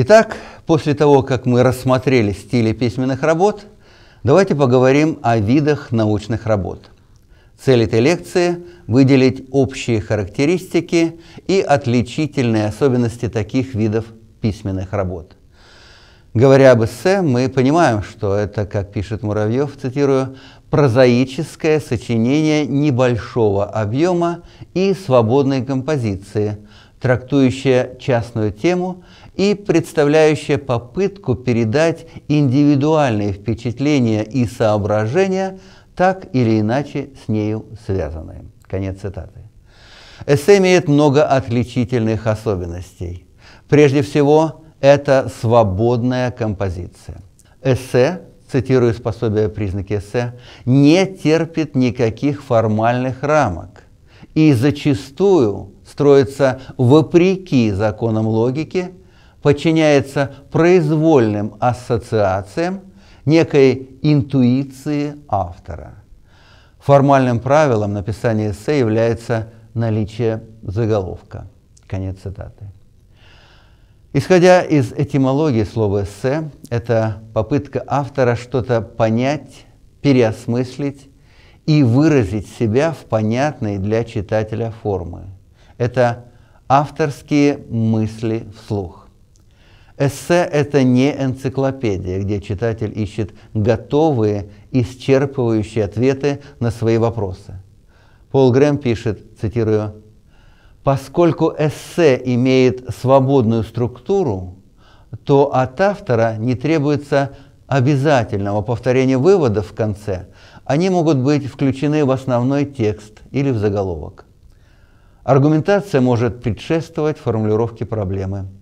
Итак, после того, как мы рассмотрели стили письменных работ, давайте поговорим о видах научных работ. Цель этой лекции – выделить общие характеристики и отличительные особенности таких видов письменных работ. Говоря об эссе, мы понимаем, что это, как пишет Муравьев, цитирую, «прозаическое сочинение небольшого объема и свободной композиции, трактующее частную тему и представляющая попытку передать индивидуальные впечатления и соображения, так или иначе с нею связанные. Конец цитаты. Эссе имеет много отличительных особенностей. Прежде всего, это свободная композиция. Эссе, цитирую из «Признаки эссе», не терпит никаких формальных рамок и зачастую строится вопреки законам логики подчиняется произвольным ассоциациям некой интуиции автора. Формальным правилом написания эссе является наличие заголовка. Конец цитаты. Исходя из этимологии слова «эссе», это попытка автора что-то понять, переосмыслить и выразить себя в понятной для читателя формы. Это авторские мысли вслух. Эссе – это не энциклопедия, где читатель ищет готовые, исчерпывающие ответы на свои вопросы. Пол Грэм пишет, цитирую, «Поскольку эссе имеет свободную структуру, то от автора не требуется обязательного повторения выводов в конце, они могут быть включены в основной текст или в заголовок. Аргументация может предшествовать формулировке проблемы –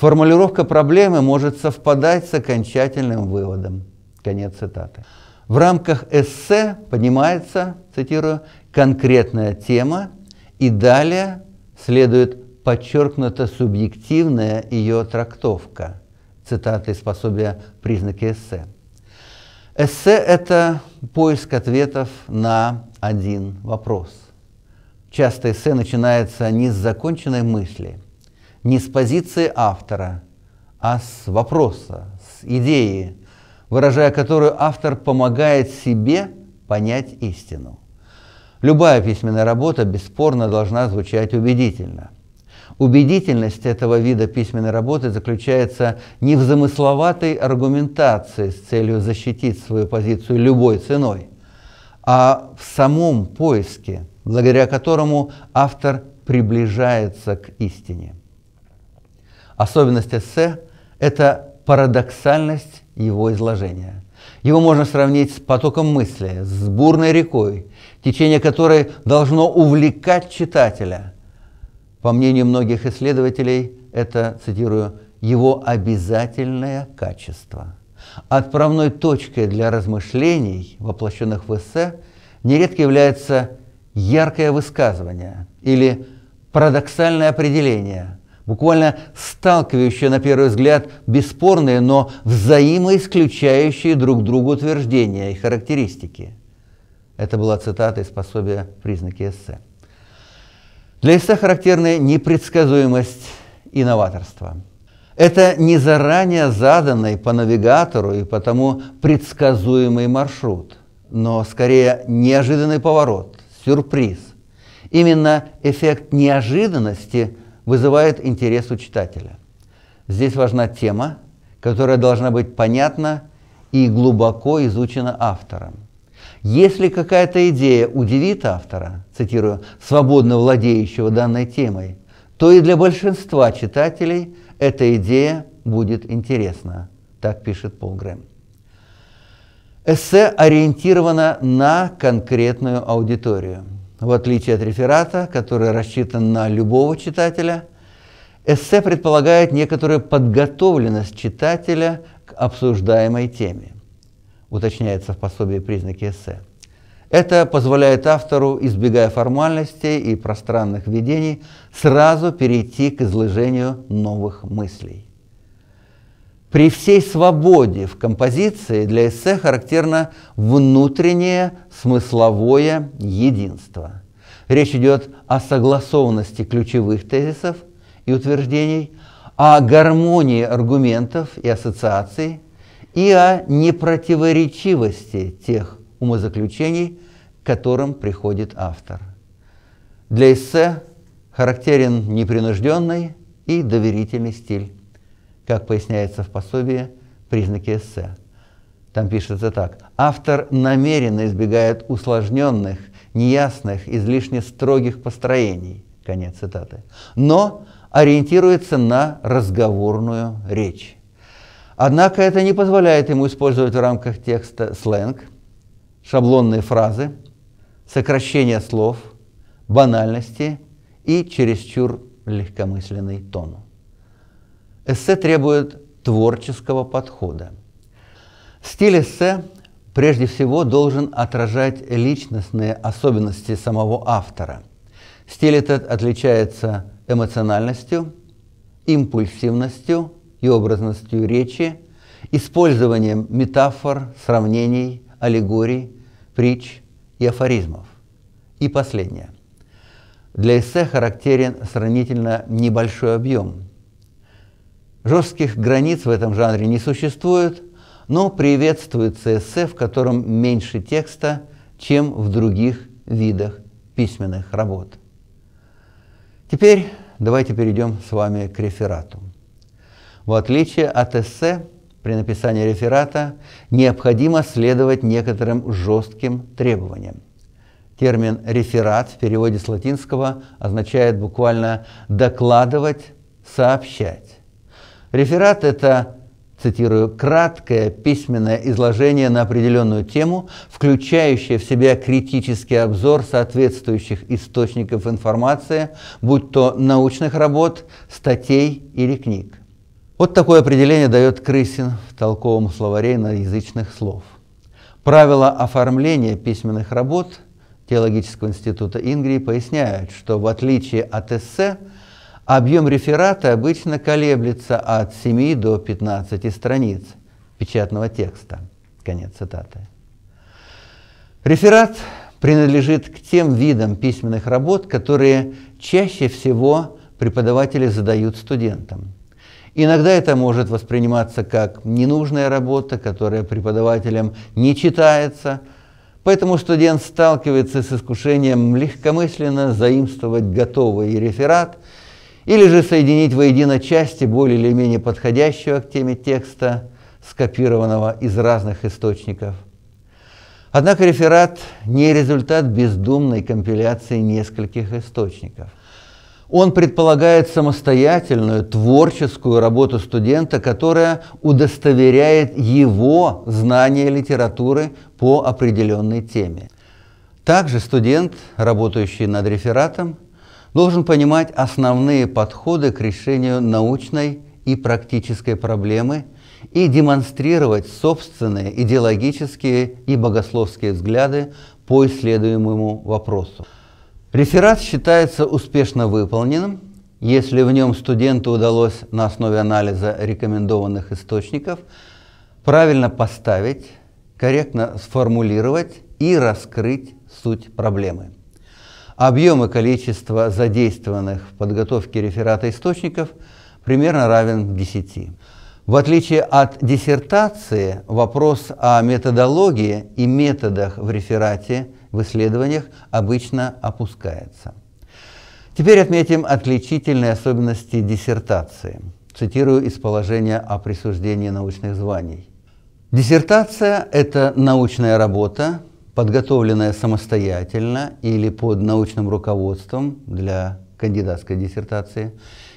Формулировка проблемы может совпадать с окончательным выводом. Конец цитаты. В рамках эссе поднимается, цитирую, конкретная тема, и далее следует подчеркнута субъективная ее трактовка. Цитаты из пособия «Признаки эссе». Эссе – это поиск ответов на один вопрос. Часто эссе начинается не с законченной мысли – не с позиции автора, а с вопроса, с идеи, выражая которую автор помогает себе понять истину. Любая письменная работа бесспорно должна звучать убедительно. Убедительность этого вида письменной работы заключается не в замысловатой аргументации с целью защитить свою позицию любой ценой, а в самом поиске, благодаря которому автор приближается к истине. Особенность эссе – это парадоксальность его изложения. Его можно сравнить с потоком мысли, с бурной рекой, течение которой должно увлекать читателя. По мнению многих исследователей, это, цитирую, его обязательное качество. Отправной точкой для размышлений, воплощенных в эссе, нередко является яркое высказывание или парадоксальное определение, буквально сталкивающие на первый взгляд бесспорные, но взаимоисключающие друг другу утверждения и характеристики. Это была цитата из пособия «Признаки эссе». Для эссе характерны непредсказуемость и новаторство. Это не заранее заданный по навигатору и потому предсказуемый маршрут, но скорее неожиданный поворот, сюрприз. Именно эффект неожиданности – вызывает интерес у читателя. Здесь важна тема, которая должна быть понятна и глубоко изучена автором. Если какая-то идея удивит автора, цитирую, свободно владеющего данной темой, то и для большинства читателей эта идея будет интересна, так пишет Пол Грэм. Эссе ориентировано на конкретную аудиторию – в отличие от реферата, который рассчитан на любого читателя, эссе предполагает некоторую подготовленность читателя к обсуждаемой теме, уточняется в пособии признаки эссе. Это позволяет автору, избегая формальностей и пространных видений, сразу перейти к изложению новых мыслей. При всей свободе в композиции для эссе характерно внутреннее смысловое единство. Речь идет о согласованности ключевых тезисов и утверждений, о гармонии аргументов и ассоциаций и о непротиворечивости тех умозаключений, к которым приходит автор. Для эссе характерен непринужденный и доверительный стиль как поясняется в пособии «Признаки эссе». Там пишется так. Автор намеренно избегает усложненных, неясных, излишне строгих построений. Конец цитаты. Но ориентируется на разговорную речь. Однако это не позволяет ему использовать в рамках текста сленг, шаблонные фразы, сокращение слов, банальности и чересчур легкомысленный тон. Эссе требует творческого подхода. Стиль эссе прежде всего должен отражать личностные особенности самого автора. Стиль этот отличается эмоциональностью, импульсивностью и образностью речи, использованием метафор, сравнений, аллегорий, притч и афоризмов. И последнее. Для эссе характерен сравнительно небольшой объем – Жестких границ в этом жанре не существует, но приветствуется эссе, в котором меньше текста, чем в других видах письменных работ. Теперь давайте перейдем с вами к реферату. В отличие от эссе, при написании реферата необходимо следовать некоторым жестким требованиям. Термин «реферат» в переводе с латинского означает буквально «докладывать», «сообщать». Реферат – это, цитирую, «краткое письменное изложение на определенную тему, включающее в себя критический обзор соответствующих источников информации, будь то научных работ, статей или книг». Вот такое определение дает Крысин в толковом словаре наязычных слов. Правила оформления письменных работ Теологического института Ингрии поясняют, что в отличие от эссе, Объем реферата обычно колеблется от 7 до 15 страниц печатного текста. Конец цитаты. Реферат принадлежит к тем видам письменных работ, которые чаще всего преподаватели задают студентам. Иногда это может восприниматься как ненужная работа, которая преподавателям не читается, поэтому студент сталкивается с искушением легкомысленно заимствовать готовый реферат или же соединить воедино части более или менее подходящего к теме текста, скопированного из разных источников. Однако реферат не результат бездумной компиляции нескольких источников. Он предполагает самостоятельную творческую работу студента, которая удостоверяет его знание литературы по определенной теме. Также студент, работающий над рефератом, должен понимать основные подходы к решению научной и практической проблемы и демонстрировать собственные идеологические и богословские взгляды по исследуемому вопросу. Реферат считается успешно выполненным, если в нем студенту удалось на основе анализа рекомендованных источников правильно поставить, корректно сформулировать и раскрыть суть проблемы. Объем и количество задействованных в подготовке реферата источников примерно равен 10. В отличие от диссертации, вопрос о методологии и методах в реферате в исследованиях обычно опускается. Теперь отметим отличительные особенности диссертации. Цитирую из положения о присуждении научных званий. Диссертация – это научная работа, подготовленная самостоятельно или под научным руководством для кандидатской диссертации,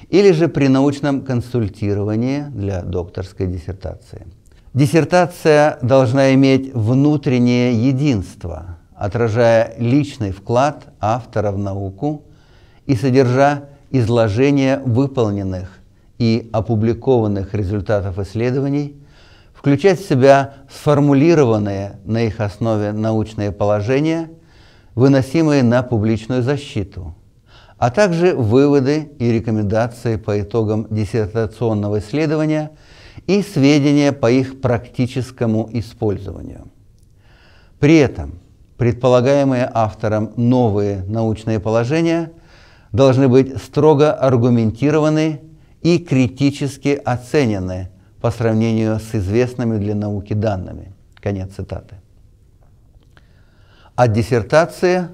или же при научном консультировании для докторской диссертации. Диссертация должна иметь внутреннее единство, отражая личный вклад автора в науку и содержа изложение выполненных и опубликованных результатов исследований – включать в себя сформулированные на их основе научные положения, выносимые на публичную защиту, а также выводы и рекомендации по итогам диссертационного исследования и сведения по их практическому использованию. При этом предполагаемые автором новые научные положения должны быть строго аргументированы и критически оценены – по сравнению с известными для науки данными. Конец цитаты. От диссертации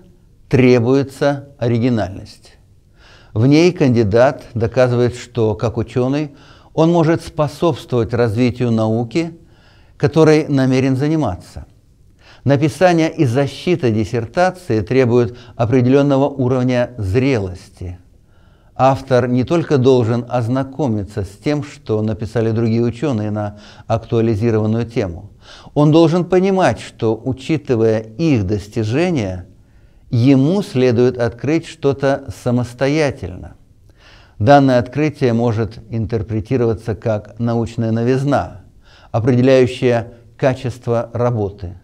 требуется оригинальность. В ней кандидат доказывает, что, как ученый, он может способствовать развитию науки, которой намерен заниматься. Написание и защита диссертации требуют определенного уровня зрелости – автор не только должен ознакомиться с тем, что написали другие ученые на актуализированную тему, он должен понимать, что, учитывая их достижения, ему следует открыть что-то самостоятельно. Данное открытие может интерпретироваться как научная новизна, определяющая качество работы.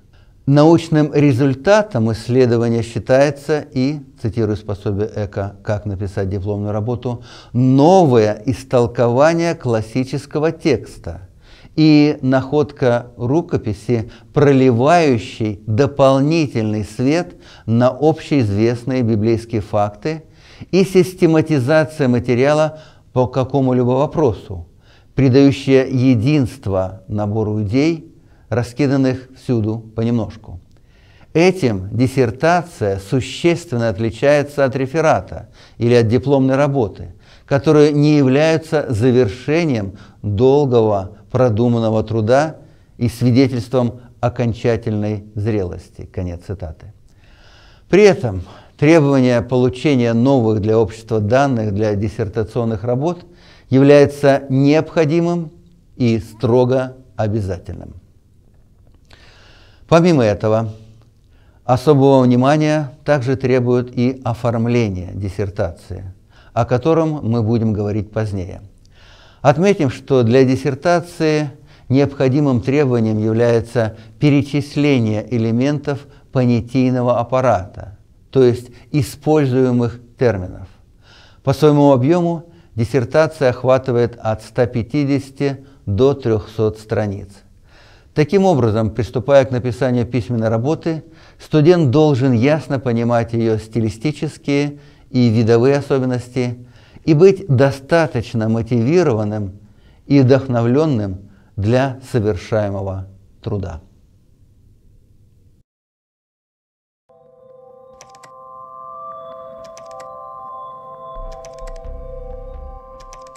Научным результатом исследования считается и, цитирую способие Эко, как написать дипломную работу, новое истолкование классического текста и находка рукописи, проливающей дополнительный свет на общеизвестные библейские факты и систематизация материала по какому-либо вопросу, придающая единство набору идей – раскиданных всюду понемножку. Этим диссертация существенно отличается от реферата или от дипломной работы, которые не являются завершением долгого продуманного труда и свидетельством окончательной зрелости. Конец цитаты. При этом требование получения новых для общества данных для диссертационных работ является необходимым и строго обязательным. Помимо этого, особого внимания также требует и оформление диссертации, о котором мы будем говорить позднее. Отметим, что для диссертации необходимым требованием является перечисление элементов понятийного аппарата, то есть используемых терминов. По своему объему диссертация охватывает от 150 до 300 страниц. Таким образом, приступая к написанию письменной работы, студент должен ясно понимать ее стилистические и видовые особенности и быть достаточно мотивированным и вдохновленным для совершаемого труда.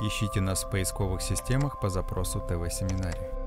Ищите нас в поисковых системах по запросу ТВ-семинария.